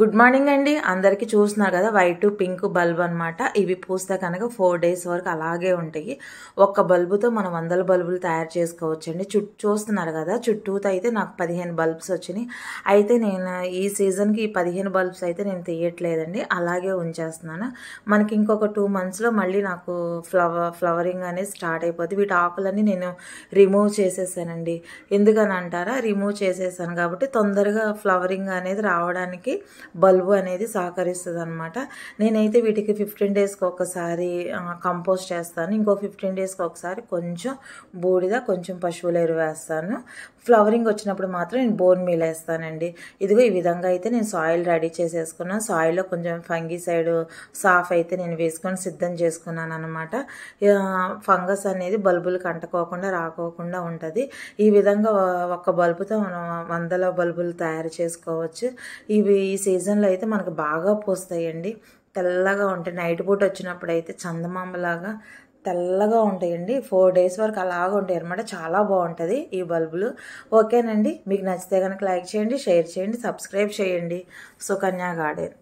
good morning అండి అందరికీ చూస్తున్నారు కదా వైట్ పింక్ బల్బ్ అనమాట ఇవి పూస్తే కనుక ఫోర్ డేస్ వరకు అలాగే ఉంటాయి ఒక్క బల్బుతో మనం వందల బల్బులు తయారు చేసుకోవచ్చండి చుట్టూ చూస్తున్నారు కదా చుట్టూతో అయితే నాకు పదిహేను బల్బ్స్ వచ్చినాయి అయితే నేను ఈ సీజన్కి ఈ పదిహేను బల్బ్స్ అయితే నేను తీయట్లేదండి అలాగే ఉంచేస్తున్నాను మనకి ఇంకొక టూ మంత్స్లో మళ్ళీ నాకు ఫ్లవర్ ఫ్లవరింగ్ అనేది స్టార్ట్ అయిపోతుంది వీటి ఆకులన్నీ నేను రిమూవ్ చేసేసానండి ఎందుకని అంటారా రిమూవ్ చేసేసాను కాబట్టి తొందరగా ఫ్లవరింగ్ అనేది రావడానికి బల్బు అనేది సహకరిస్తుంది అనమాట నేనైతే వీటికి ఫిఫ్టీన్ డేస్కి ఒకసారి కంపోస్ట్ చేస్తాను ఇంకో ఫిఫ్టీన్ డేస్కి ఒకసారి కొంచెం బూడిద కొంచెం పశువుల ఎరువేస్తాను ఫ్లవరింగ్ వచ్చినప్పుడు మాత్రం నేను బోన్ మీల్ వేస్తానండి ఇదిగో ఈ విధంగా అయితే నేను సాయిల్ రెడీ చేసేసుకున్నాను సాయిల్లో కొంచెం ఫంగి సైడ్ సాఫ్ అయితే నేను వేసుకొని సిద్ధం చేసుకున్నాను అనమాట ఫంగస్ అనేది బల్బులకు అంటుకోకుండా రాకోకుండా ఉంటుంది ఈ విధంగా ఒక బల్బుతో మనం మందల బల్బులు తయారు చేసుకోవచ్చు ఇవి ఈ సీజన్లో అయితే మనకు బాగా పూస్తాయండి తెల్లగా ఉంటాయి నైట్ పూట వచ్చినప్పుడు అయితే చందమామలాగా తెల్లగా ఉంటాయండి ఫోర్ డేస్ వరకు అలాగా ఉంటాయి అనమాట చాలా బాగుంటుంది ఈ బల్బులు ఓకేనండి మీకు నచ్చితే కనుక లైక్ చేయండి షేర్ చేయండి సబ్స్క్రైబ్ చేయండి సుకన్య గార్డెన్